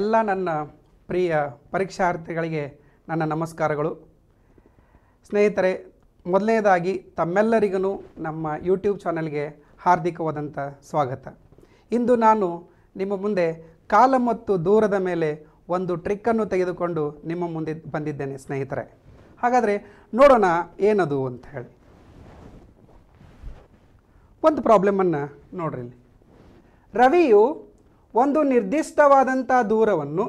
ಎಲ್ಲ ನನ್ನ ಪ್ರಿಯ ಪರೀಕ್ಷಾರ್ಥಿಗಳಿಗೆ ನನ್ನ ನಮಸ್ಕಾರಗಳು ಸ್ನೇಹಿತರೆ ಮೊದಲನೇದಾಗಿ ತಮ್ಮೆಲ್ಲರಿಗೂ ನಮ್ಮ ಯೂಟ್ಯೂಬ್ ಚಾನಲ್ಗೆ ಹಾರ್ದಿಕವಾದಂಥ ಸ್ವಾಗತ ಇಂದು ನಾನು ನಿಮ್ಮ ಮುಂದೆ ಕಾಲ ಮತ್ತು ದೂರದ ಮೇಲೆ ಒಂದು ಟ್ರಿಕ್ಕನ್ನು ತೆಗೆದುಕೊಂಡು ನಿಮ್ಮ ಮುಂದೆ ಬಂದಿದ್ದೇನೆ ಸ್ನೇಹಿತರೆ ಹಾಗಾದರೆ ನೋಡೋಣ ಏನದು ಅಂತ ಹೇಳಿ ಒಂದು ಪ್ರಾಬ್ಲಮನ್ನು ನೋಡ್ರಿ ರವಿಯು ಒಂದು ನಿರ್ದಿಷ್ಟವಾದಂಥ ದೂರವನ್ನು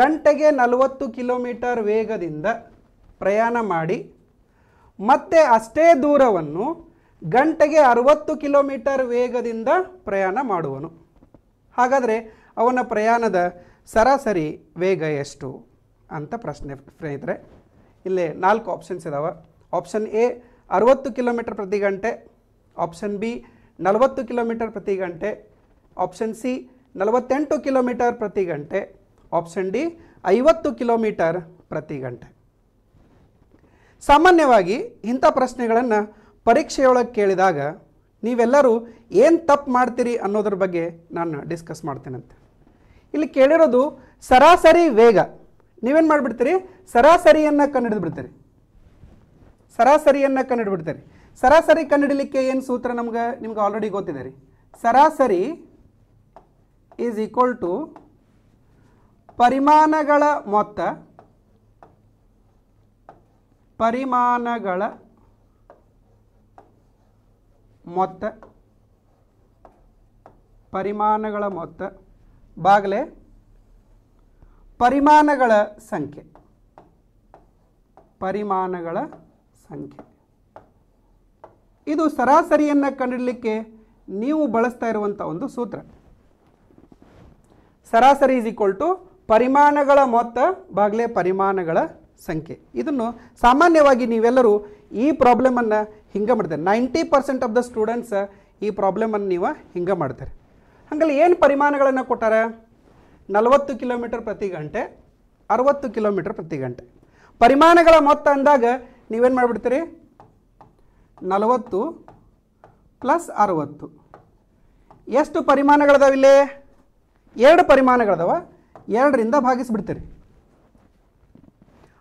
ಗಂಟೆಗೆ ನಲವತ್ತು ಕಿಲೋಮೀಟರ್ ವೇಗದಿಂದ ಪ್ರಯಾಣ ಮಾಡಿ ಮತ್ತೆ ಅಷ್ಟೇ ದೂರವನ್ನು ಗಂಟೆಗೆ ಅರುವತ್ತು ಕಿಲೋಮೀಟರ್ ವೇಗದಿಂದ ಪ್ರಯಾಣ ಮಾಡುವನು ಹಾಗಾದರೆ ಅವನ ಪ್ರಯಾಣದ ಸರಾಸರಿ ವೇಗ ಎಷ್ಟು ಅಂತ ಪ್ರಶ್ನೆ ಸ್ನೇಹಿತರೆ ಇಲ್ಲಿ ನಾಲ್ಕು ಆಪ್ಷನ್ಸ್ ಇದಾವೆ ಆಪ್ಷನ್ ಎ ಅರುವತ್ತು ಕಿಲೋಮೀಟರ್ ಪ್ರತಿ ಗಂಟೆ ಆಪ್ಷನ್ ಬಿ ನಲವತ್ತು ಕಿಲೋಮೀಟರ್ ಪ್ರತಿ ಗಂಟೆ ಆಪ್ಷನ್ ಸಿ ನಲವತ್ತೆಂಟು ಕಿಲೋಮೀಟರ್ ಪ್ರತಿ ಗಂಟೆ ಆಪ್ಷನ್ ಡಿ ಐವತ್ತು ಕಿಲೋಮೀಟರ್ ಪ್ರತಿ ಗಂಟೆ ಸಾಮಾನ್ಯವಾಗಿ ಇಂಥ ಪ್ರಶ್ನೆಗಳನ್ನು ಪರೀಕ್ಷೆಯೊಳಗೆ ಕೇಳಿದಾಗ ನೀವೆಲ್ಲರೂ ಏನು ತಪ್ಪು ಮಾಡ್ತೀರಿ ಅನ್ನೋದ್ರ ಬಗ್ಗೆ ನಾನು ಡಿಸ್ಕಸ್ ಮಾಡ್ತೀನಂತೆ ಇಲ್ಲಿ ಕೇಳಿರೋದು ಸರಾಸರಿ ವೇಗ ನೀವೇನು ಮಾಡಿಬಿಡ್ತೀರಿ ಸರಾಸರಿಯನ್ನು ಕಂಡು ಬಿಡ್ತೀರಿ ಸರಾಸರಿಯನ್ನು ಕಂಡು ಸರಾಸರಿ ಕಂಡುಹಿಡಲಿಕ್ಕೆ ಏನು ಸೂತ್ರ ನಮ್ಗೆ ನಿಮ್ಗೆ ಆಲ್ರೆಡಿ ಗೊತ್ತಿದೆ ರೀ ಸರಾಸರಿ ಈಸ್ ಈಕ್ವಲ್ ಟು ಪರಿಮಾಣಗಳ ಮೊತ್ತ ಪರಿಮಾಣಗಳ ಮೊತ್ತ ಪರಿಮಾಣಗಳ ಮೊತ್ತ ಬಾಗಲೇ ಪರಿಮಾಣಗಳ ಸಂಖ್ಯೆ ಪರಿಮಾಣಗಳ ಸಂಖ್ಯೆ ಇದು ಸರಾಸರಿಯನ್ನು ಕಂಡಿಡಲಿಕ್ಕೆ ನೀವು ಬಳಸ್ತಾ ಇರುವಂಥ ಒಂದು ಸೂತ್ರ ಸರಾಸರಿ ಈಸ್ ಈಕ್ವಲ್ ಟು ಪರಿಮಾಣಗಳ ಮೊತ್ತ ಬಾಗಲೇ ಪರಿಮಾಣಗಳ ಸಂಖ್ಯೆ ಇದನ್ನು ಸಾಮಾನ್ಯವಾಗಿ ನೀವೆಲ್ಲರೂ ಈ ಪ್ರಾಬ್ಲಮನ್ನು ಹಿಂಗೆ ಮಾಡ್ತಾರೆ ninety percent of the students ಈ ಪ್ರಾಬ್ಲಮನ್ನು ನೀವು ಹಿಂಗೆ ಮಾಡ್ತಾರೆ ಹಾಗಲ್ಲಿ ಏನು ಪರಿಮಾಣಗಳನ್ನು ಕೊಟ್ಟಾರೆ ನಲವತ್ತು ಕಿಲೋಮೀಟರ್ ಪ್ರತಿ ಗಂಟೆ ಅರುವತ್ತು ಕಿಲೋಮೀಟರ್ ಪ್ರತಿ ಗಂಟೆ ಪರಿಮಾಣಗಳ ಮೊತ್ತ ಅಂದಾಗ ನೀವೇನು ಮಾಡಿಬಿಡ್ತೀರಿ ನಲವತ್ತು ಪ್ಲಸ್ ಅರುವತ್ತು ಎಷ್ಟು ಪರಿಮಾಣಗಳದಾವಿಲ್ಲೇ ಎರಡು ಪರಿಮಾಣಗಳದವ ಎರಡರಿಂದ ಭಾಗಿಸಿಬಿಡ್ತೀರಿ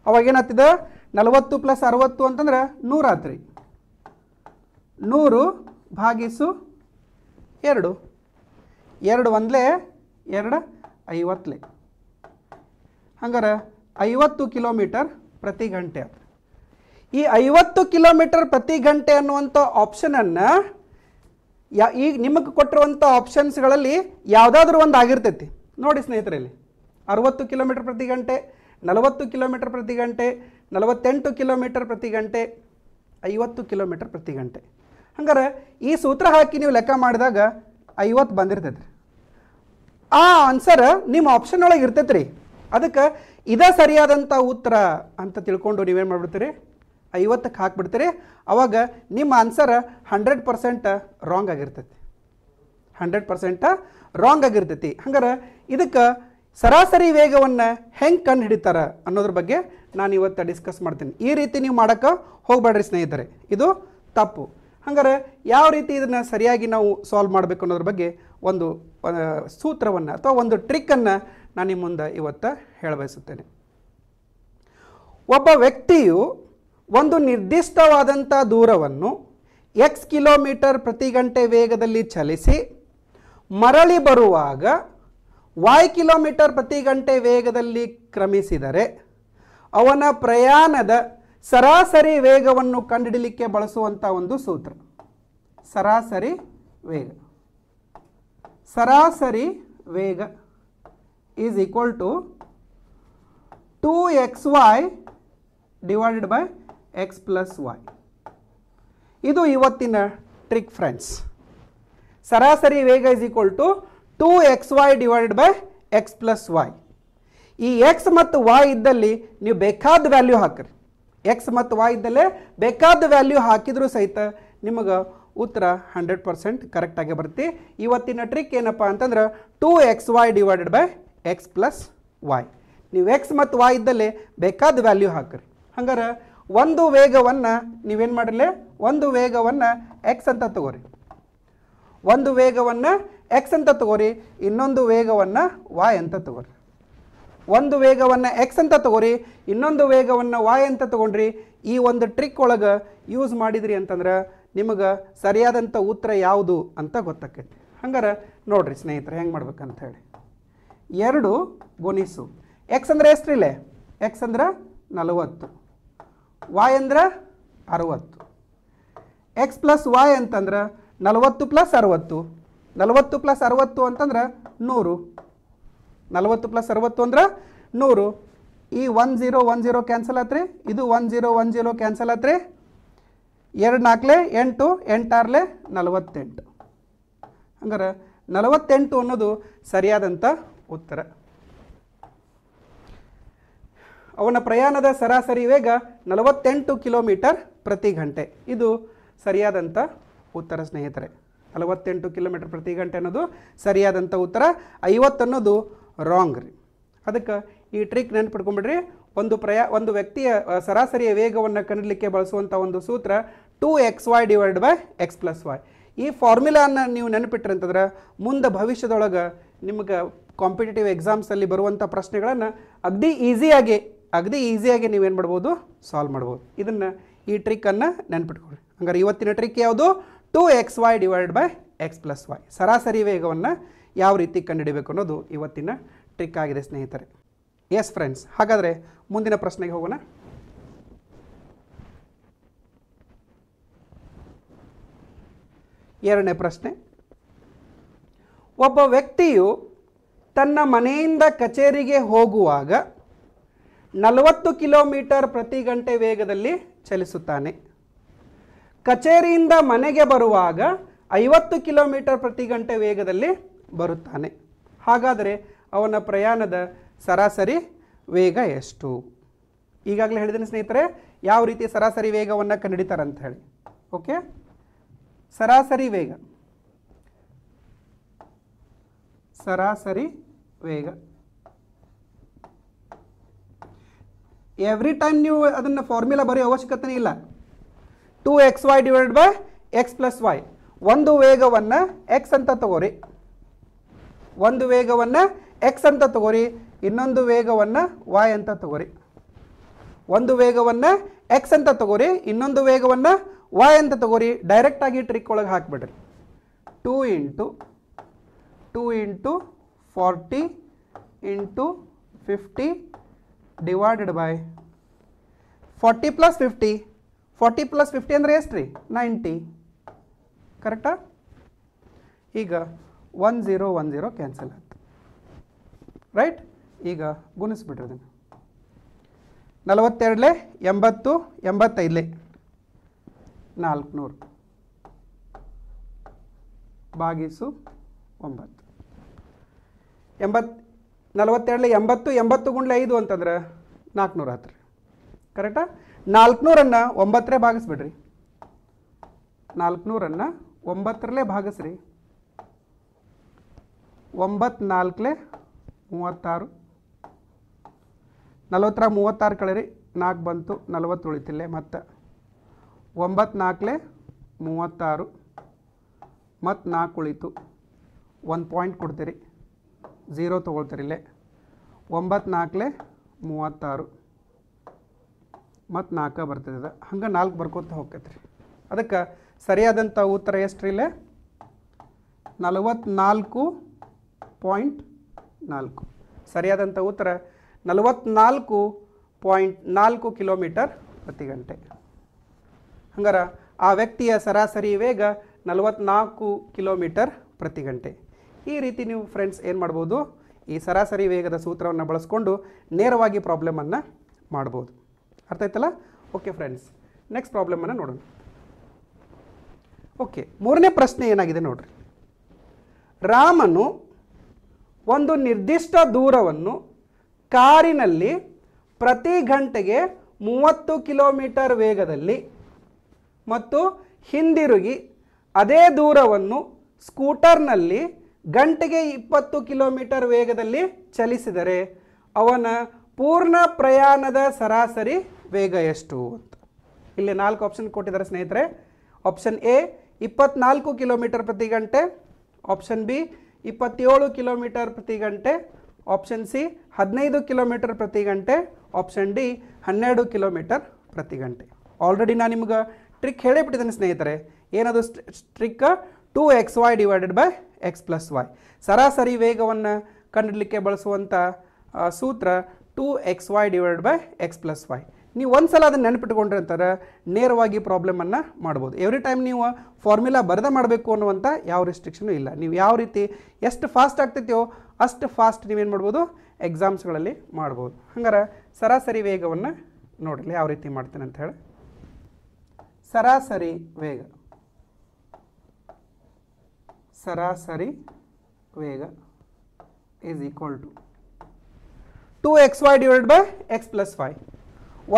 ಅವಾಗೇನಾಗ್ತಿದೆ ನಲವತ್ತು ಪ್ಲಸ್ ಅರವತ್ತು ಅಂತಂದ್ರೆ ನೂರು ಆತ್ರಿ ನೂರು ಭಾಗಿಸು ಎರಡು ಎರಡು ಒಂದ್ಲೆ ಎರಡು ಐವತ್ತಲೆ ಹಂಗಾರೆ ಐವತ್ತು ಕಿಲೋಮೀಟರ್ ಪ್ರತಿ ಗಂಟೆ ಈ ಐವತ್ತು ಕಿಲೋಮೀಟರ್ ಪ್ರತಿ ಗಂಟೆ ಅನ್ನುವಂಥ ಆಪ್ಷನನ್ನು ಯಾ ಈಗ ನಿಮಗೆ ಕೊಟ್ಟಿರುವಂಥ ಆಪ್ಷನ್ಸ್ಗಳಲ್ಲಿ ಯಾವುದಾದ್ರೂ ಒಂದು ಆಗಿರ್ತೈತಿ ನೋಡಿ ಸ್ನೇಹಿತರಲ್ಲಿ ಅರುವತ್ತು ಕಿಲೋಮೀಟರ್ ಪ್ರತಿ ಗಂಟೆ ನಲವತ್ತು ಕಿಲೋಮೀಟರ್ ಪ್ರತಿ ಗಂಟೆ ನಲವತ್ತೆಂಟು ಕಿಲೋಮೀಟರ್ ಪ್ರತಿ ಗಂಟೆ ಐವತ್ತು ಕಿಲೋಮೀಟರ್ ಪ್ರತಿ ಗಂಟೆ ಹಂಗಾರೆ ಈ ಸೂತ್ರ ಹಾಕಿ ನೀವು ಲೆಕ್ಕ ಮಾಡಿದಾಗ ಐವತ್ತು ಬಂದಿರ್ತೈತೆ ರೀ ಆ ಆನ್ಸರ್ ನಿಮ್ಮ ಆಪ್ಷನ್ ಒಳಗೆ ಇರ್ತೈತೆ ರೀ ಅದಕ್ಕೆ ಇದ ಸರಿಯಾದಂಥ ಉತ್ತರ ಅಂತ ತಿಳ್ಕೊಂಡು ನೀವೇನು ಮಾಡ್ಬಿಡ್ತೀರಿ ಐವತ್ತಕ್ಕೆ ಹಾಕ್ಬಿಡ್ತೀರಿ ಅವಾಗ ನಿಮ್ಮ ಆನ್ಸರ್ ಹಂಡ್ರೆಡ್ ಪರ್ಸೆಂಟ್ ರಾಂಗ್ ಆಗಿರ್ತೈತಿ ಹಂಡ್ರೆಡ್ ಪರ್ಸೆಂಟ್ ರಾಂಗ್ ಆಗಿರ್ತೈತಿ ಹಂಗಾರೆ ಇದಕ್ಕೆ ಸರಾಸರಿ ವೇಗವನ್ನು ಹೆಂಗೆ ಕಂಡು ಹಿಡಿತಾರೆ ಅನ್ನೋದ್ರ ಬಗ್ಗೆ ನಾನು ಇವತ್ತು ಡಿಸ್ಕಸ್ ಮಾಡ್ತೀನಿ ಈ ರೀತಿ ನೀವು ಮಾಡೋಕ್ಕೆ ಹೋಗಬೇಡ್ರಿ ಸ್ನೇಹಿತರೆ ಇದು ತಪ್ಪು ಹಂಗಾರೆ ಯಾವ ರೀತಿ ಇದನ್ನು ಸರಿಯಾಗಿ ನಾವು ಸಾಲ್ವ್ ಮಾಡಬೇಕು ಅನ್ನೋದ್ರ ಬಗ್ಗೆ ಒಂದು ಸೂತ್ರವನ್ನು ಅಥವಾ ಒಂದು ಟ್ರಿಕ್ಕನ್ನು ನಾನು ನಿಮ್ಮ ಮುಂದೆ ಇವತ್ತು ಹೇಳಬಯಸುತ್ತೇನೆ ಒಬ್ಬ ವ್ಯಕ್ತಿಯು ಒಂದು ನಿರ್ದಿಷ್ಟವಾದಂಥ ದೂರವನ್ನು ಎಕ್ಸ್ ಕಿಲೋಮೀಟರ್ ಪ್ರತಿ ಗಂಟೆ ವೇಗದಲ್ಲಿ ಚಲಿಸಿ ಮರಳಿ ಬರುವಾಗ ವಾಯ್ ಕಿಲೋಮೀಟರ್ ಪ್ರತಿ ಗಂಟೆ ವೇಗದಲ್ಲಿ ಕ್ರಮಿಸಿದರೆ ಅವನ ಪ್ರಯಾಣದ ಸರಾಸರಿ ವೇಗವನ್ನು ಕಂಡುಹಿಡಲಿಕ್ಕೆ ಬಳಸುವಂಥ ಒಂದು ಸೂತ್ರ ಸರಾಸರಿ ವೇಗ ಸರಾಸರಿ ವೇಗ is equal to two X Y divided by X plus Y ಇದು ಇವತ್ತಿನ ಟ್ರಿಕ್ ಫ್ರೆಂಡ್ಸ್ ಸರಾಸರಿ ವೇಗ is equal to two X Y divided by X plus Y ಈ ಎಕ್ಸ್ ಮತ್ತು ವೈ ಇದ್ದಲ್ಲಿ ನೀವು ಬೇಕಾದ ವ್ಯಾಲ್ಯೂ ಹಾಕಿರಿ ಎಕ್ಸ್ ಮತ್ತು ವೈ ಇದ್ದಲ್ಲೇ ಬೇಕಾದ ವ್ಯಾಲ್ಯೂ ಹಾಕಿದರೂ ಸಹಿತ ನಿಮಗೆ ಉತ್ತರ ಹಂಡ್ರೆಡ್ ಪರ್ಸೆಂಟ್ ಕರೆಕ್ಟಾಗಿ ಬರುತ್ತೆ ಇವತ್ತಿನ ಟ್ರಿಕ್ ಏನಪ್ಪ ಅಂತಂದ್ರೆ two X Y divided by X plus Y ನೀವು ಎಕ್ಸ್ ಮತ್ತು ವೈ ಇದ್ದಲ್ಲಿ ಬೇಕಾದ ವ್ಯಾಲ್ಯೂ ಹಾಕ್ರಿ ಹಂಗಾರೆ ಒಂದು ವೇಗವನ್ನು ನೀವೇನು ಮಾಡಲಿ ಒಂದು ವೇಗವನ್ನು ಎಕ್ಸ್ ಅಂತ ತಗೋರಿ ಒಂದು ವೇಗವನ್ನು ಎಕ್ಸ್ ಅಂತ ತಗೋರಿ ಇನ್ನೊಂದು ವೇಗವನ್ನು ವಾಯ್ ಅಂತ ತಗೋರಿ ಒಂದು ವೇಗವನ್ನು ಎಕ್ಸ್ ಅಂತ ತಗೋರಿ ಇನ್ನೊಂದು ವೇಗವನ್ನು ವಾಯ್ ಅಂತ ತಗೊಂಡ್ರಿ ಈ ಒಂದು ಟ್ರಿಕ್ ಒಳಗೆ ಯೂಸ್ ಮಾಡಿದ್ರಿ ಅಂತಂದ್ರೆ ನಿಮಗೆ ಸರಿಯಾದಂಥ ಉತ್ತರ ಯಾವುದು ಅಂತ ಗೊತ್ತಾಕೈತಿ ಹಂಗಾರೆ ನೋಡಿರಿ ಸ್ನೇಹಿತರೆ ಹೆಂಗೆ ಮಾಡ್ಬೇಕಂತ ಹೇಳಿ ಎರಡು ಗುಣಿಸು ಎಕ್ಸ್ ಅಂದರೆ ಇಲ್ಲೇ ಎಕ್ಸ್ ಅಂದ್ರೆ ನಲವತ್ತು ವಾಯ್ ಅಂದ್ರೆ ಅರುವತ್ತು ಎಕ್ಸ್ ಪ್ಲಸ್ ವಾಯ್ ಅಂತಂದ್ರೆ ನಲವತ್ತು ಪ್ಲಸ್ ಅರುವತ್ತು ನಲವತ್ತು ಪ್ಲಸ್ ಅರುವತ್ತು ಅಂತಂದ್ರೆ ನೂರು ನಲವತ್ತು ಪ್ಲಸ್ ಅರುವತ್ತು ಅಂದ್ರೆ ನೂರು ಈ one zero one zero cancel ಆತ್ರಿ ಇದು one zero one zero cancel ಆತ್ರಿ ಎರಡು ನಾಲ್ಕಲೆ ಎಂಟು ಎಂಟಾರ್ಲೆ ನಲವತ್ತೆಂಟು ಹಂಗಾರೆ ನಲವತ್ತೆಂಟು ಅನ್ನೋದು ಸರಿಯಾದಂಥ ಉತ್ತರ ಅವನ ಪ್ರಯಾಣದ ಸರಾಸರಿ ವೇಗ ನಲವತ್ತೆಂಟು ಕಿಲೋಮೀಟರ್ ಪ್ರತಿ ಗಂಟೆ ಇದು ಸರಿಯಾದಂಥ ಉತ್ತರ ಸ್ನೇಹಿತರೆ ನಲವತ್ತೆಂಟು ಕಿಲೋಮೀಟರ್ ಪ್ರತಿ ಗಂಟೆ ಅನ್ನೋದು ಸರಿಯಾದಂಥ ಉತ್ತರ ಐವತ್ತು ಅನ್ನೋದು ರಾಂಗ್ ರೀ ಅದಕ್ಕೆ ಈ ಟ್ರಿಕ್ ನೆನ್ಪಿಟ್ಕೊಂಬಿಡ್ರಿ ಒಂದು ಪ್ರಯಾ ಒಂದು ವ್ಯಕ್ತಿಯ ಸರಾಸರಿಯ ವೇಗವನ್ನು ಕಂಡಲಿಕ್ಕೆ ಬಳಸುವಂಥ ಒಂದು ಸೂತ್ರ two X Y divide by X plus Y ಈ ಫಾರ್ಮುಲಾನ ನೀವು ನೆನಪಿಟ್ರಿ ಅಂತಂದ್ರೆ ಮುಂದೆ ಭವಿಷ್ಯದೊಳಗೆ ನಿಮಗೆ ಕಾಂಪಿಟೇಟಿವ್ ಎಕ್ಸಾಮ್ಸಲ್ಲಿ ಬರುವಂಥ ಪ್ರಶ್ನೆಗಳನ್ನು ಅಗದಿ ಈಸಿಯಾಗಿ ಅಗದಿ ಈಸಿಯಾಗಿ ನೀವೇನು ಮಾಡ್ಬೋದು ಸಾಲ್ವ್ ಮಾಡ್ಬೋದು ಇದನ್ನು ಈ ಟ್ರಿಕ್ಕನ್ನು ನೆನ್ಪಿಟ್ಕೊಳ್ರಿ ಹಂಗಾರೆ ಇವತ್ತಿನ ಟ್ರಿಕ್ ಯಾವುದು two X Y divide by X plus Y ಸರಾಸರಿ ವೇಗವನ್ನು ಯಾವ ರೀತಿ ಕಂಡುಹಿಡಬೇಕು ಅನ್ನೋದು ಇವತ್ತಿನ ಟ್ರಿಕ್ ಆಗಿದೆ ಸ್ನೇಹಿತರೆ ಎಸ್ ಫ್ರೆಂಡ್ಸ್ ಹಾಗಾದರೆ ಮುಂದಿನ ಪ್ರಶ್ನೆಗೆ ಹೋಗೋಣ ಎರಡನೇ ಪ್ರಶ್ನೆ ಒಬ್ಬ ವ್ಯಕ್ತಿಯು ತನ್ನ ಮನೆಯಿಂದ ಕಚೇರಿಗೆ ಹೋಗುವಾಗ ನಲವತ್ತು ಕಿಲೋಮೀಟರ್ ಪ್ರತಿ ಗಂಟೆ ವೇಗದಲ್ಲಿ ಚಲಿಸುತ್ತಾನೆ ಕಚೇರಿಯಿಂದ ಮನೆಗೆ ಬರುವಾಗ ಐವತ್ತು ಕಿಲೋಮೀಟರ್ ಪ್ರತಿ ಗಂಟೆ ವೇಗದಲ್ಲಿ ಬರುತ್ತಾನೆ ಹಾಗಾದರೆ ಅವನ ಪ್ರಯಾಣದ ಸರಾಸರಿ ವೇಗ ಎಷ್ಟು ಈಗಾಗಲೇ ಹೇಳಿದ್ದೀನಿ ಸ್ನೇಹಿತರೆ ಯಾವ ರೀತಿ ಸರಾಸರಿ ವೇಗವನ್ನು ಅಂತ ಹೇಳಿ ಓಕೆ ಸರಾಸರಿ ವೇಗ ಸರಾಸರಿ ವೇಗ ಎವ್ರಿ ಟೈಮ್ ನೀವು ಅದನ್ನು ಫಾರ್ಮ್ಯುಲಾ ಬರೆಯೋ ಅವಶ್ಯಕತೆ ಇಲ್ಲ two X Y divide by X plus Y ಒಂದು ವೇಗವನ್ನು ಎಕ್ಸ್ ಅಂತ ತಗೋರಿ ಒಂದು ವೇಗವನ್ನು ಎಕ್ಸ್ ಅಂತ ತಗೋರಿ ಇನ್ನೊಂದು ವೇಗವನ್ನು ವಾಯ್ ಅಂತ ತಗೋರಿ ಒಂದು ವೇಗವನ್ನು ಎಕ್ಸ್ ಅಂತ ತಗೋರಿ ಇನ್ನೊಂದು ವೇಗವನ್ನು ವೈ ಅಂತ ತಗೋರಿ ಡೈರೆಕ್ಟಾಗಿ ಟ್ರಿಕ್ ಒಳಗೆ ಹಾಕಿಬಿಡ್ರಿ two into two into forty into fifty divided by forty plus fifty forty plus fifty ಅಂದರೆ ಎಷ್ಟು ರೀ ನೈಂಟಿ ಕರೆಕ್ಟಾ ಈಗ one zero one zero cancel ಆಯ್ತು ರೈಟ್ ಈಗ ಗುಣಿಸ್ಬಿಡ್ರಿ ಅದನ್ನು ನಲವತ್ತೆರಡಲೆ ಎಂಬತ್ತು ಎಂಬತ್ತೈದಲೆ ನಾಲ್ಕುನೂರು ಬಾಗಿಸು ಒಂಬತ್ತು ಎಂಬತ್ತು ನಲವತ್ತೆರಡಲ್ಲಿ ಎಂಬತ್ತು ಎಂಬತ್ತು ಗುಂಡ್ಲೆ ಐದು ಅಂತಂದ್ರೆ ನಾಲ್ಕುನೂರ ಹತ್ತು ರೀ ಕರೆಕ್ಟಾ ನಾಲ್ಕುನೂರನ್ನು ಒಂಬತ್ತರೇ ಭಾಗಿಸ್ಬಿಡ್ರಿ ನಾಲ್ಕುನೂರನ್ನು ಒಂಬತ್ತರಲ್ಲೇ ಭಾಗಿಸ್ರಿ ಒಂಬತ್ತು ನಾಲ್ಕಲೆ ಮೂವತ್ತಾರು ನಲವತ್ತರ ಮೂವತ್ತಾರು ಕಳೆರಿ ನಾಲ್ಕು ಬಂತು ನಲವತ್ತು ಉಳಿತಿಲ್ಲೇ ಮತ್ತು ಒಂಬತ್ತು ಮೂವತ್ತಾರು ಮತ್ತು ನಾಲ್ಕು ಉಳಿತು ಒಂದು ಪಾಯಿಂಟ್ ಕೊಡ್ತೀರಿ ಝೀರೋ ತೊಗೊಳ್ತಾರಿಲ್ಲೇ ಒಂಬತ್ನಾಲ್ಕಲೇ ಮೂವತ್ತಾರು ಮತ್ತು ನಾಲ್ಕು ಬರ್ತದೆ ಹಂಗೆ ನಾಲ್ಕು ಬರ್ಕೋತ ಹೋಗ್ತೈತೆ ಅದಕ್ಕೆ ಸರಿಯಾದಂಥ ಉತ್ತರ ಎಷ್ಟು ಇಲ್ಲೇ ನಲವತ್ತ್ನಾಲ್ಕು ಪಾಯಿಂಟ್ ನಾಲ್ಕು ಸರಿಯಾದಂಥ ಉತ್ತರ ನಲವತ್ನಾಲ್ಕು ಪಾಯಿಂಟ್ ನಾಲ್ಕು ಕಿಲೋಮೀಟರ್ ಪ್ರತಿ ಗಂಟೆ ಹಂಗಾರ ಆ ವ್ಯಕ್ತಿಯ ಸರಾಸರಿ ವೇಗ ನಲವತ್ನಾಲ್ಕು ಕಿಲೋಮೀಟರ್ ಪ್ರತಿ ಗಂಟೆ ಈ ರೀತಿ ನೀವು ಫ್ರೆಂಡ್ಸ್ ಏನು ಮಾಡ್ಬೋದು ಈ ಸರಾಸರಿ ವೇಗದ ಸೂತ್ರವನ್ನು ಬಳಸ್ಕೊಂಡು ನೇರವಾಗಿ ಪ್ರಾಬ್ಲಮನ್ನು ಮಾಡ್ಬೋದು ಅರ್ಥ ಆಯ್ತಲ್ಲ ಓಕೆ ಫ್ರೆಂಡ್ಸ್ ನೆಕ್ಸ್ಟ್ ಪ್ರಾಬ್ಲಮನ್ನು ನೋಡೋಣ ಓಕೆ ಮೂರನೇ ಪ್ರಶ್ನೆ ಏನಾಗಿದೆ ನೋಡ್ರಿ ರಾಮನು ಒಂದು ನಿರ್ದಿಷ್ಟ ದೂರವನ್ನು ಕಾರಿನಲ್ಲಿ ಪ್ರತಿ ಗಂಟೆಗೆ ಮೂವತ್ತು ಕಿಲೋಮೀಟರ್ ವೇಗದಲ್ಲಿ ಮತ್ತು ಹಿಂದಿರುಗಿ ಅದೇ ದೂರವನ್ನು ಸ್ಕೂಟರ್ನಲ್ಲಿ ಗಂಟೆಗೆ ಇಪ್ಪತ್ತು ಕಿಲೋಮೀಟರ್ ವೇಗದಲ್ಲಿ ಚಲಿಸಿದರೆ ಅವನ ಪೂರ್ಣ ಪ್ರಯಾಣದ ಸರಾಸರಿ ವೇಗ ಎಷ್ಟು ಅಂತ ಇಲ್ಲಿ ನಾಲ್ಕು ಆಪ್ಷನ್ ಕೊಟ್ಟಿದ್ದಾರೆ ಸ್ನೇಹಿತರೆ ಆಪ್ಷನ್ ಎ ಇಪ್ಪತ್ನಾಲ್ಕು ಕಿಲೋಮೀಟರ್ ಪ್ರತಿ ಗಂಟೆ ಆಪ್ಷನ್ ಬಿ ಇಪ್ಪತ್ತೇಳು ಕಿಲೋಮೀಟರ್ ಪ್ರತಿ ಗಂಟೆ ಆಪ್ಷನ್ ಸಿ ಹದಿನೈದು ಕಿಲೋಮೀಟರ್ ಪ್ರತಿ ಗಂಟೆ ಆಪ್ಷನ್ ಡಿ ಹನ್ನೆರಡು ಕಿಲೋಮೀಟರ್ ಪ್ರತಿ ಗಂಟೆ ಆಲ್ರೆಡಿ ನಾನು ನಿಮ್ಗೆ ಟ್ರಿಕ್ ಹೇಳೇ ಬಿಟ್ಟಿದ್ದೇನೆ ಸ್ನೇಹಿತರೆ ಏನದು trick two X Y divided by X plus Y ಸರಾಸರಿ ವೇಗವನ್ನು ಕಂಡಿಡಲಿಕ್ಕೆ ಬಳಸುವಂಥ ಸೂತ್ರ two X Y divide by X plus Y ನೀವು ಒಂದು ಸಲ ಅದನ್ನು ನೆನಪಿಟ್ಕೊಂಡ್ರೆ ಅಂತಾರೆ ನೇರವಾಗಿ ಪ್ರಾಬ್ಲಮನ್ನು ಮಾಡ್ಬೋದು ಎವ್ರಿ ಟೈಮ್ ನೀವು ಫಾರ್ಮುಲಾ ಬರೆದೇ ಮಾಡಬೇಕು ಅನ್ನುವಂಥ ಯಾವ ರಿಸ್ಟ್ರಿಕ್ಷನು ಇಲ್ಲ ನೀವು ಯಾವ ರೀತಿ ಎಷ್ಟು ಫಾಸ್ಟ್ ಆಗ್ತೈತೆಯೋ ಅಷ್ಟು ಫಾಸ್ಟ್ ನೀವೇನು ಮಾಡ್ಬೋದು ಎಕ್ಸಾಮ್ಸ್ಗಳಲ್ಲಿ ಮಾಡ್ಬೋದು ಹಂಗಾರೆ ಸರಾಸರಿ ವೇಗವನ್ನು ನೋಡಲಿ ಯಾವ ರೀತಿ ಮಾಡ್ತೇನೆ ಅಂತ ಹೇಳಿ ಸರಾಸರಿ ವೇಗ ಸರಾಸರಿ ವೇಗ is equal to two X Y divide by X plus Y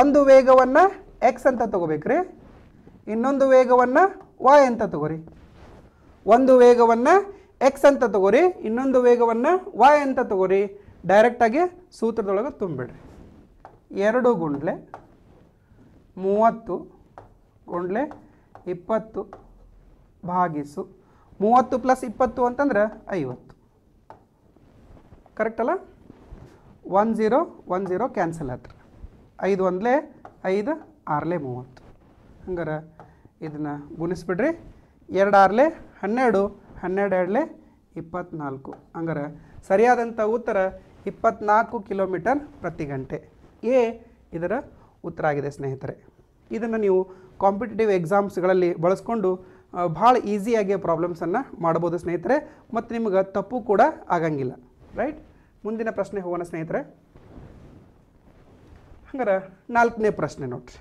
ಒಂದು ವೇಗವನ್ನು ಎಕ್ಸ್ ಅಂತ ತಗೋಬೇಕ್ರಿ ಇನ್ನೊಂದು ವೇಗವನ್ನು ವಾಯ್ ಅಂತ ತಗೋರಿ ಒಂದು ವೇಗವನ್ನು ಎಕ್ಸ್ ಅಂತ ತಗೋರಿ ಇನ್ನೊಂದು ವೇಗವನ್ನು ವಾಯ್ ಅಂತ ತಗೋರಿ ಡೈರೆಕ್ಟಾಗಿ ಸೂತ್ರದೊಳಗೆ ತುಂಬಿಡ್ರಿ ಎರಡು ಗುಂಡ್ಲೆ ಮೂವತ್ತು ಗುಂಡ್ಲೆ ಇಪ್ಪತ್ತು ಭಾಗಿಸು ಮೂವತ್ತು ಪ್ಲಸ್ ಇಪ್ಪತ್ತು ಅಂತಂದ್ರೆ ಐವತ್ತು ಕರೆಕ್ಟಲ್ಲ one zero one zero cancel ಆತ್ರಿ ಐದು ಒಂದಲೇ ಐದು ಆರ್ಲೆ ಮೂವತ್ತು ಹಂಗಾರೆ ಇದನ್ನು ಗುಣಿಸ್ಬಿಡ್ರಿ ಎರಡು ಆರ್ಲೆ ಹನ್ನೆರಡು ಹನ್ನೆರಡು ಎರಡಲೆ ಇಪ್ಪತ್ತ್ನಾಲ್ಕು ಹಂಗಾರೆ ಸರಿಯಾದಂಥ ಉತ್ತರ ಇಪ್ಪತ್ತ್ನಾಲ್ಕು ಕಿಲೋಮೀಟರ್ ಪ್ರತಿ ಗಂಟೆ ಎ ಇದರ ಉತ್ತರ ಆಗಿದೆ ಸ್ನೇಹಿತರೆ ಇದನ್ನು ನೀವು ಕಾಂಪಿಟೇಟಿವ್ ಎಕ್ಸಾಮ್ಸ್ಗಳಲ್ಲಿ ಬಳಸ್ಕೊಂಡು ಭಾಳ ಈಸಿಯಾಗಿ ಪ್ರಾಬ್ಲಮ್ಸನ್ನು ಮಾಡ್ಬೋದು ಸ್ನೇಹಿತರೆ ಮತ್ತು ನಿಮ್ಗೆ ತಪ್ಪು ಕೂಡ ಆಗಂಗಿಲ್ಲ ರೈಟ್ ಮುಂದಿನ ಪ್ರಶ್ನೆ ಹೋಗೋಣ ಸ್ನೇಹಿತರೆ ಹಂಗಾರೆ ನಾಲ್ಕನೇ ಪ್ರಶ್ನೆ ನೋಡ್ರಿ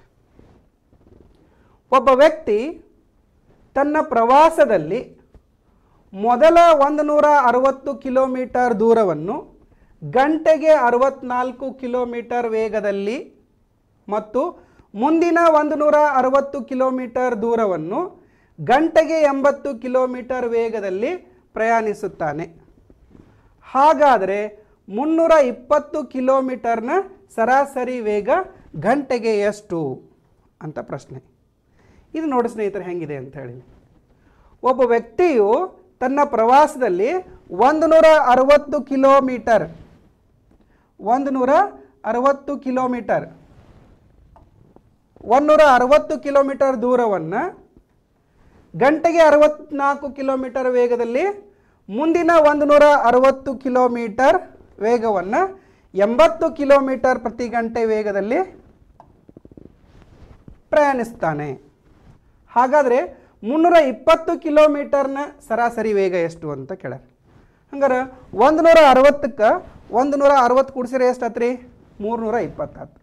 ಒಬ್ಬ ವ್ಯಕ್ತಿ ತನ್ನ ಪ್ರವಾಸದಲ್ಲಿ ಮೊದಲ ಒಂದು ನೂರ ಅರವತ್ತು ಕಿಲೋಮೀಟರ್ ದೂರವನ್ನು ಗಂಟೆಗೆ ಅರವತ್ನಾಲ್ಕು ಕಿಲೋಮೀಟರ್ ವೇಗದಲ್ಲಿ ಮತ್ತು ಮುಂದಿನ ಒಂದು ನೂರ ಅರವತ್ತು ಕಿಲೋಮೀಟರ್ ದೂರವನ್ನು ಗಂಟೆಗೆ ಎಂಬತ್ತು ಕಿಲೋಮೀಟರ್ ವೇಗದಲ್ಲಿ ಪ್ರಯಾಣಿಸುತ್ತಾನೆ ಹಾಗಾದರೆ ಮುನ್ನೂರ ಇಪ್ಪತ್ತು ಕಿಲೋಮೀಟರ್ನ ಸರಾಸರಿ ವೇಗ ಗಂಟೆಗೆ ಎಷ್ಟು ಅಂತ ಪ್ರಶ್ನೆ ಇದು ನೋಡಿ ಸ್ನೇಹಿತರೆ ಹೆಂಗಿದೆ ಅಂತ ಹೇಳಿ ಒಬ್ಬ ವ್ಯಕ್ತಿಯು ತನ್ನ ಪ್ರವಾಸದಲ್ಲಿ ಒಂದು ನೂರ ಅರವತ್ತು ಕಿಲೋಮೀಟರ್ ಒಂದು ನೂರ ಅರವತ್ತು ಕಿಲೋಮೀಟರ್ ನೂರ ಅರವತ್ತು ಕಿಲೋಮೀಟರ್ ದೂರವನ್ನು ಗಂಟೆಗೆ ಅರವತ್ನಾಲ್ಕು ಕಿಲೋಮೀಟರ್ ವೇಗದಲ್ಲಿ ಮುಂದಿನ ಒಂದು ನೂರ ಅರವತ್ತು ಕಿಲೋಮೀಟರ್ ವೇಗವನ್ನು ಎಂಬತ್ತು ಕಿಲೋಮೀಟರ್ ಪ್ರತಿ ಗಂಟೆ ವೇಗದಲ್ಲಿ ಪ್ರಯಾಣಿಸ್ತಾನೆ ಹಾಗಾದರೆ ಮುನ್ನೂರ ಇಪ್ಪತ್ತು ಕಿಲೋಮೀಟರ್ನ ಸರಾಸರಿ ವೇಗ ಎಷ್ಟು ಅಂತ ಕೇಳ್ಯಾರ ಹಂಗಾರೆ ಒಂದು ನೂರ ಅರವತ್ತಕ್ಕೆ ಒಂದು ನೂರ ಅರವತ್ತು ಕುಡಿಸಿದ್ರೆ ಎಷ್ಟು ಆತ್ರಿ ಮೂರುನೂರ ಇಪ್ಪತ್ತಾತು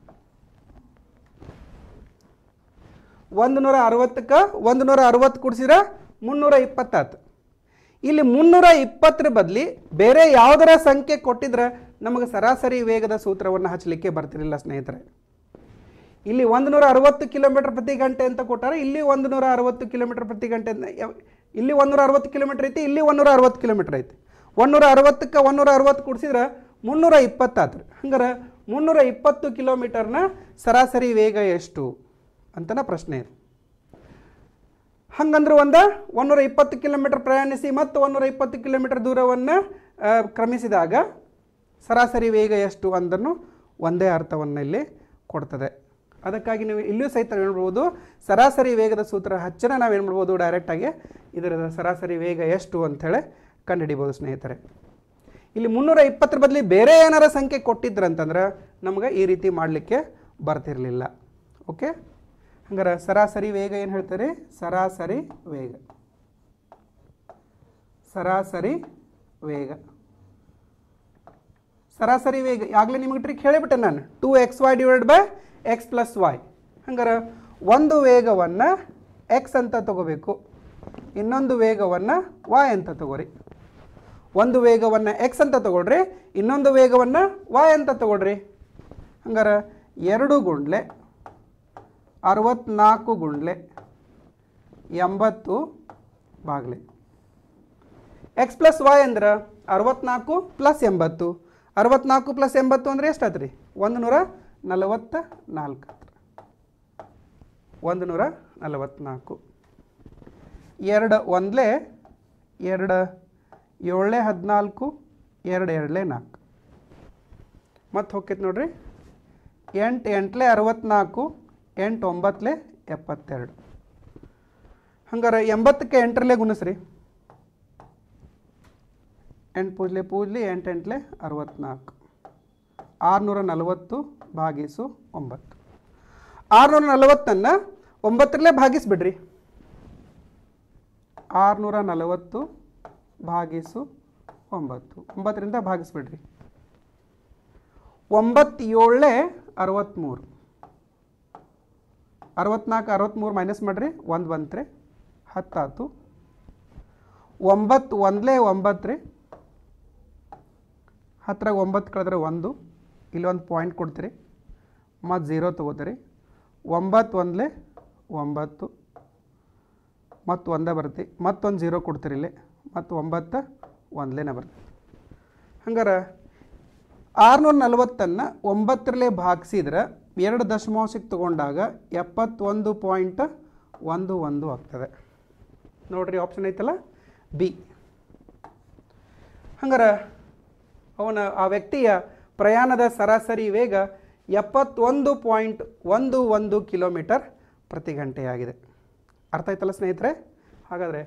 ಒಂದು ನೂರ ಅರವತ್ತಕ್ಕೆ ಒಂದು ನೂರ ಅರವತ್ತು ಕೂಡಿಸಿದ್ರೆ ಮುನ್ನೂರ ಇಪ್ಪತ್ತಾತು ಇಲ್ಲಿ ಮುನ್ನೂರ ಇಪ್ಪತ್ತರ ಬದಲಿ ಬೇರೆ ಯಾವುದರ ಸಂಖ್ಯೆ ಕೊಟ್ಟಿದ್ರೆ ನಮಗೆ ಸರಾಸರಿ ವೇಗದ ಸೂತ್ರವನ್ನು ಹಚ್ಚಲಿಕ್ಕೆ ಬರ್ತಿರಲಿಲ್ಲ ಸ್ನೇಹಿತರೆ ಇಲ್ಲಿ ಒಂದು ನೂರ ಅರವತ್ತು ಕಿಲೋಮೀಟರ್ ಪ್ರತಿ ಗಂಟೆ ಅಂತ ಕೊಟ್ಟಾರೆ ಇಲ್ಲಿ ಒಂದು ನೂರ ಅರವತ್ತು ಕಿಲೋಮೀಟರ್ ಪ್ರತಿ ಗಂಟೆ ಇಲ್ಲಿ ಒಂದು ನೂರ ಅರವತ್ತು ಕಿಲೋಮೀಟ್ರ್ ಐತಿ ಇಲ್ಲಿ ಒಂದು ನೂರ ಅರವತ್ತು ಕಿಲೋಮೀಟ್ರ್ ಐತಿ ಒಂದೂರ ಅರವತ್ತಕ್ಕೆ ಒಂದು ನೂರ ಅರವತ್ತು ಕೂಡಿಸಿದ್ರೆ ಮುನ್ನೂರ ಇಪ್ಪತ್ತಾತ್ರಿ ಹಂಗಾರೆ ಮುನ್ನೂರ ಇಪ್ಪತ್ತು ಕಿಲೋಮೀಟರ್ನ ಸರಾಸರಿ ವೇಗ ಎಷ್ಟು ಅಂತನ ಪ್ರಶ್ನೆ ಇದು ಹಂಗಂದ್ರೆ ಒಂದು ಒಂದೂರ ಇಪ್ಪತ್ತು ಕಿಲೋಮೀಟರ್ ಪ್ರಯಾಣಿಸಿ ಮತ್ತು ಒಂದೂರ ಇಪ್ಪತ್ತು ಕಿಲೋಮೀಟರ್ ದೂರವನ್ನು ಕ್ರಮಿಸಿದಾಗ ಸರಾಸರಿ ವೇಗ ಎಷ್ಟು ಅಂದನ್ನು ಒಂದೇ ಅರ್ಥವನ್ನು ಇಲ್ಲಿ ಕೊಡ್ತದೆ ಅದಕ್ಕಾಗಿ ನೀವು ಇಲ್ಲೂ ಸಹಿತ ಏನು ಮಾಡ್ಬೋದು ಸರಾಸರಿ ವೇಗದ ಸೂತ್ರ ಹಚ್ಚನ ನಾವು ಏನು ಮಾಡ್ಬೋದು ಡೈರೆಕ್ಟಾಗಿ ಇದರ ಸರಾಸರಿ ವೇಗ ಎಷ್ಟು ಅಂಥೇಳಿ ಕಂಡುಹಿಡಿಬೋದು ಸ್ನೇಹಿತರೆ ಇಲ್ಲಿ ಮುನ್ನೂರ ಇಪ್ಪತ್ತರ ಬದಲಿ ಬೇರೆ ಏನಾರ ಸಂಖ್ಯೆ ಕೊಟ್ಟಿದ್ರಂತಂದ್ರೆ ನಮ್ಗೆ ಈ ರೀತಿ ಮಾಡಲಿಕ್ಕೆ ಬರ್ತಿರಲಿಲ್ಲ ಓಕೆ ಹಂಗಾರೆ ಸರಾಸರಿ ವೇಗ ಏನು ಹೇಳ್ತಾರೆ ಸರಾಸರಿ ವೇಗ ಸರಾಸರಿ ವೇಗ ಸರಾಸರಿ ವೇಗ ಆಗಲೇ ನಿಮಗೆ ಟ್ರಿಕ್ ಹೇಳಿಬಿಟ್ಟೆ ನಾನು two X Y divide by X plus Y ಹಂಗಾರೆ ಒಂದು ವೇಗವನ್ನು ಎಕ್ಸ್ ಅಂತ ತಗೋಬೇಕು ಇನ್ನೊಂದು ವೇಗವನ್ನು ವಾಯ್ ಅಂತ ತಗೋರಿ ಒಂದು ವೇಗವನ್ನು ಎಕ್ಸ್ ಅಂತ ತಗೊಳ್ರಿ ಇನ್ನೊಂದು ವೇಗವನ್ನು ವಾಯ್ ಅಂತ ತಗೊಳ್ರಿ ಹಂಗಾರೆ ಎರಡು ಗುಂಡ್ಲೆ ಅರವತ್ನಾಲ್ಕು ಗುಂಡ್ಲೆ ಎಂಬತ್ತು ಬಾಗ್ಲೆ ಎಕ್ಸ್ ಪ್ಲಸ್ ವೈ ಅಂದ್ರೆ ಅರವತ್ನಾಲ್ಕು ಪ್ಲಸ್ ಎಂಬತ್ತು ಅರವತ್ನಾಲ್ಕು ಪ್ಲಸ್ ಎಂಬತ್ತು ಅಂದರೆ ಎಷ್ಟಾಯ್ತು ರೀ ಒಂದು ನೂರ ನಲವತ್ತ ನಾಲ್ಕು ಒಂದು ನೂರ ನಲವತ್ನಾಲ್ಕು ಎರಡು ಒಂದಲೇ ಎರಡು ಏಳೇ ಹದಿನಾಲ್ಕು ಎರಡು ಎರಡಲೆ ನಾಲ್ಕು ಮತ್ತು ಹೋಗ್ತೈತೆ ನೋಡ್ರಿ ಎಂಟು ಎಂಟಲೇ ಅರವತ್ನಾಲ್ಕು ಎಂಟು ಒಂಬತ್ತಲೆ ಎಪ್ಪತ್ತೆರಡು ಹಂಗಾರೆ ಎಂಬತ್ತಕ್ಕೆ ಎಂಟರಲ್ಲೇ ಗುಣಿಸ್ರಿ ಎಂಟು ಪೂಜ್ಲೆ ಪೂಜ್ಲಿ ಎಂಟು ಎಂಟಲೆ ಅರವತ್ತ್ನಾಲ್ಕು ಆರುನೂರ ನಲವತ್ತು ಭಾಗಿಸು ಒಂಬತ್ತು ಆರುನೂರ ನಲವತ್ತನ್ನು ಒಂಬತ್ತರಲ್ಲೇ ಭಾಗಿಸ್ಬಿಡ್ರಿ ಆರುನೂರ ನಲವತ್ತು ಭಾಗಿಸು ಒಂಬತ್ತು ಒಂಬತ್ತರಿಂದ ಭಾಗಿಸ್ಬಿಡ್ರಿ ಒಂಬತ್ತೇಳೆ ಅರವತ್ತ್ಮೂರು ಅರವತ್ನಾಲ್ಕು ಅರವತ್ತ್ಮೂರು ಮೈನಸ್ ಮಾಡಿರಿ ಒಂದು ಬಂತ್ರಿ ಹತ್ತಾತು ಒಂಬತ್ತು ಒಂದಲೇ ಒಂಬತ್ತು ರೀ ಹತ್ತರಾಗ ಒಂಬತ್ತು ಕಳೆದ್ರೆ ಒಂದು ಇಲ್ಲೊಂದು ಪಾಯಿಂಟ್ ಕೊಡ್ತೀರಿ ಮತ್ತು ಝೀರೋ ತೊಗೋತೀರಿ ಒಂಬತ್ತು ಒಂದಲೇ ಒಂಬತ್ತು ಮತ್ತು ಒಂದೇ ಬರ್ತಿ ಮತ್ತೊಂದು ಝೀರೋ ಕೊಡ್ತೀರಿ ಇಲ್ಲಿ ಮತ್ತು ಒಂಬತ್ತು ಒಂದಲೇನೇ ಬರ್ತೈತಿ ಹಂಗಾರೆ ಆರುನೂರ ನಲ್ವತ್ತನ್ನು ಒಂಬತ್ತರಲ್ಲೇ ಭಾಗಿಸಿದ್ರೆ ಎರಡು ದಶಮಾಂಶಕ್ಕೆ ತಗೊಂಡಾಗ ಎಪ್ಪತ್ತೊಂದು ಪಾಯಿಂಟ್ ಒಂದು ಒಂದು ಆಗ್ತದೆ ನೋಡಿರಿ ಆಪ್ಷನ್ ಐತಲ್ಲ ಬಿ ಹಂಗಾರೆ ಅವನ ಆ ವ್ಯಕ್ತಿಯ ಪ್ರಯಾಣದ ಸರಾಸರಿ ವೇಗ ಎಪ್ಪತ್ತೊಂದು ಪಾಯಿಂಟ್ ಒಂದು ಒಂದು ಕಿಲೋಮೀಟರ್ ಪ್ರತಿ ಗಂಟೆಯಾಗಿದೆ ಅರ್ಥ ಆಯ್ತಲ್ಲ ಸ್ನೇಹಿತರೆ ಹಾಗಾದರೆ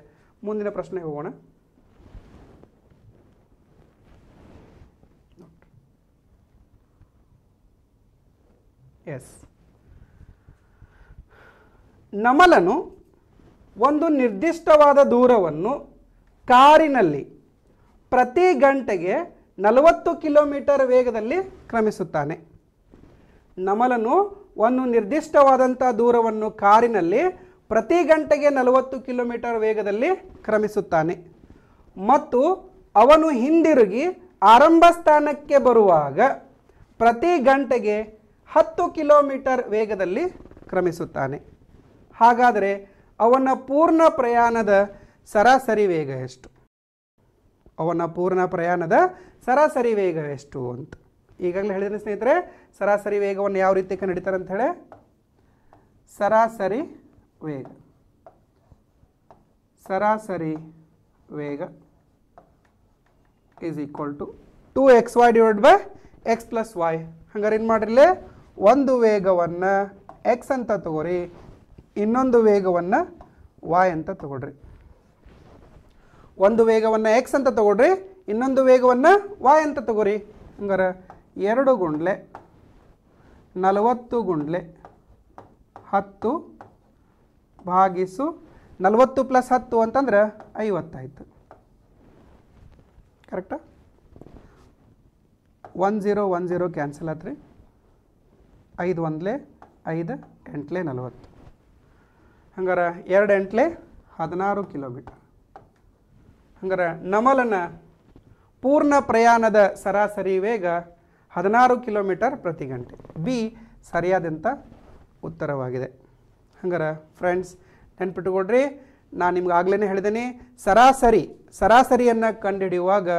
ಮುಂದಿನ ಪ್ರಶ್ನೆ ಹೋಗೋಣ ಎಸ್ ನಮಲನು ಒಂದು ನಿರ್ದಿಷ್ಟವಾದ ದೂರವನ್ನು ಕಾರಿನಲ್ಲಿ ಪ್ರತಿ ಗಂಟೆಗೆ ನಲವತ್ತು ಕಿಲೋಮೀಟರ್ ವೇಗದಲ್ಲಿ ಕ್ರಮಿಸುತ್ತಾನೆ ನಮಲನು ಒಂದು ನಿರ್ದಿಷ್ಟವಾದಂಥ ದೂರವನ್ನು ಕಾರಿನಲ್ಲಿ ಪ್ರತಿ ಗಂಟೆಗೆ ನಲವತ್ತು ಕಿಲೋಮೀಟರ್ ವೇಗದಲ್ಲಿ ಕ್ರಮಿಸುತ್ತಾನೆ ಮತ್ತು ಅವನು ಹಿಂದಿರುಗಿ ಆರಂಭ ಸ್ಥಾನಕ್ಕೆ ಬರುವಾಗ ಪ್ರತಿ ಗಂಟೆಗೆ ಹತ್ತು ಕಿಲೋಮೀಟರ್ ವೇಗದಲ್ಲಿ ಕ್ರಮಿಸುತ್ತಾನೆ ಹಾಗಾದರೆ ಅವನ ಪೂರ್ಣ ಪ್ರಯಾಣದ ಸರಾಸರಿ ವೇಗ ಎಷ್ಟು ಅವನ ಪೂರ್ಣ ಪ್ರಯಾಣದ ಸರಾಸರಿ ವೇಗ ಎಷ್ಟು ಅಂತ ಈಗಾಗಲೇ ಹೇಳಿದ್ರೆ ಸ್ನೇಹಿತರೆ ಸರಾಸರಿ ವೇಗವನ್ನು ಯಾವ ರೀತಿ ಕಂಡಿತಾರೆ ಅಂತ ಹೇಳಿ ಸರಾಸರಿ ವೇಗ ಸರಾಸರಿ ವೇಗ is equal to two X Y divide by X plus Y ಹಂಗಾರೆ ಏನು ಮಾಡಿರಲಿ ಒಂದು ವೇಗವನ್ನು ಎಕ್ಸ್ ಅಂತ ತಗೋರಿ ಇನ್ನೊಂದು ವೇಗವನ್ನು ವಾಯ್ ಅಂತ ತಗೊಳ್ರಿ ಒಂದು ವೇಗವನ್ನು ಎಕ್ಸ್ ಅಂತ ತಗೊಳ್ರಿ ಇನ್ನೊಂದು ವೇಗವನ್ನು ವಾಯ್ ಅಂತ ತಗೋರಿ ಹಂಗಾರ ಎರಡು ಗುಂಡ್ಲೆ ನಲವತ್ತು ಗುಂಡ್ಲೆ ಹತ್ತು ಭಾಗಿಸು ನಲವತ್ತು ಪ್ಲಸ್ ಹತ್ತು ಅಂತಂದ್ರೆ ಐವತ್ತಾಯಿತು ಕರೆಕ್ಟಾ one zero one zero cancel ಆತ್ರಿ ಐದು ಒಂದ್ಲೆ ಐದು ಎಂಟ್ಲೆ ನಲವತ್ತು ಹಂಗಾರ ಎರಡು ಎಂಟ್ಲೆ ಹದಿನಾರು ಕಿಲೋಮೀಟರ್ ಹಂಗಾರ ನಮಲನ ಪೂರ್ಣ ಪ್ರಯಾಣದ ಸರಾಸರಿ ವೇಗ ಹದಿನಾರು ಕಿಲೋಮೀಟರ್ ಪ್ರತಿ ಗಂಟೆ ಬಿ ಸರಿಯಾದಂಥ ಉತ್ತರವಾಗಿದೆ ಹಂಗಾರ ಫ್ರೆಂಡ್ಸ್ ನೆನ್ಪಿಟ್ಟುಕೊಡ್ರಿ ನಾನು ನಿಮ್ಗೆ ಆಗ್ಲೇ ಹೇಳಿದ್ದೀನಿ ಸರಾಸರಿ ಸರಾಸರಿಯನ್ನು ಕಂಡುಹಿಡಿಯುವಾಗ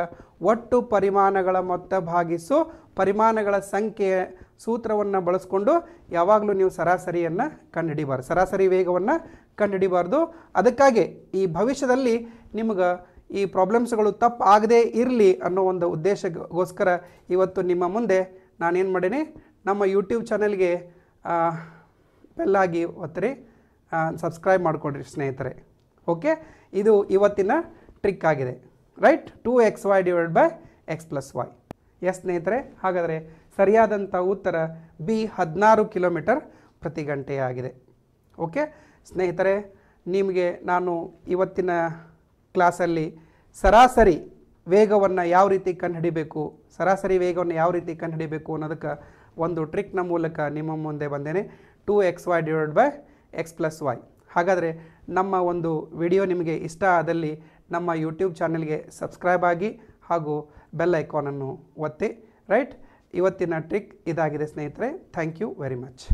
ಒಟ್ಟು ಪರಿಮಾಣಗಳ ಮೊತ್ತ ಭಾಗಿಸು ಪರಿಮಾಣಗಳ ಸಂಖ್ಯೆಯ ಸೂತ್ರವನ್ನು ಬಳಸ್ಕೊಂಡು ಯಾವಾಗಲೂ ನೀವು ಸರಾಸರಿಯನ್ನು ಕಂಡುಹಿಡಿಬಾರ್ದು ಸರಾಸರಿ ವೇಗವನ್ನು ಕಂಡುಹಿಡಿಬಾರ್ದು ಅದಕ್ಕಾಗಿ ಈ ಭವಿಷ್ಯದಲ್ಲಿ ನಿಮ್ಗೆ ಈ ಪ್ರಾಬ್ಲಮ್ಸ್ಗಳು ತಪ್ಪು ಆಗದೇ ಇರಲಿ ಅನ್ನೋ ಒಂದು ಉದ್ದೇಶಗೋಸ್ಕರ ಇವತ್ತು ನಿಮ್ಮ ಮುಂದೆ ನಾನೇನು ಮಾಡೀನಿ ನಮ್ಮ ಯೂಟ್ಯೂಬ್ ಚಾನೆಲ್ಗೆ ಬೆಲ್ಲಾಗಿ ಒತ್ತರಿ ಸಬ್ಸ್ಕ್ರೈಬ್ ಮಾಡಿಕೊಡ್ರಿ ಸ್ನೇಹಿತರೆ ಓಕೆ ಇದು ಇವತ್ತಿನ ಟ್ರಿಕ್ ಆಗಿದೆ right two X Y divide by X plus Y yes ಸ್ನೇಹಿತರೆ ಹಾಗಾದರೆ ಸರಿಯಾದಂಥ ಉತ್ತರ ಬಿ ಹದಿನಾರು ಕಿಲೋಮೀಟರ್ ಪ್ರತಿ ಗಂಟೆಯಾಗಿದೆ ಓಕೆ ಸ್ನೇಹಿತರೆ ನಿಮಗೆ ನಾನು ಇವತ್ತಿನ ಕ್ಲಾಸಲ್ಲಿ ಸರಾಸರಿ ವೇಗವನ್ನು ಯಾವ ರೀತಿ ಕಂಡುಹಿಡಿಬೇಕು ಸರಾಸರಿ ವೇಗವನ್ನು ಯಾವ ರೀತಿ ಕಂಡುಹಿಡಿಬೇಕು ಅನ್ನೋದಕ್ಕೆ ಒಂದು ಟ್ರಿಕ್ನ ಮೂಲಕ ನಿಮ್ಮ ಮುಂದೆ ಬಂದೇನೆ two X Y divide by X plus Y ಹಾಗಾದರೆ ನಮ್ಮ ಒಂದು ವಿಡಿಯೋ ನಿಮಗೆ ಇಷ್ಟ ಆದಲ್ಲಿ ನಮ್ಮ ಯೂಟ್ಯೂಬ್ ಚಾನೆಲ್ಗೆ ಸಬ್ಸ್ಕ್ರೈಬ್ ಆಗಿ ಹಾಗೂ ಬೆಲ್ ಐಕಾನನ್ನು ಒತ್ತಿ ರೈಟ್ ಇವತ್ತಿನ ಟ್ರಿಕ್ ಇದಾಗಿದೆ ಸ್ನೇಹಿತರೆ ಥ್ಯಾಂಕ್ ಯು ವೆರಿ ಮಚ್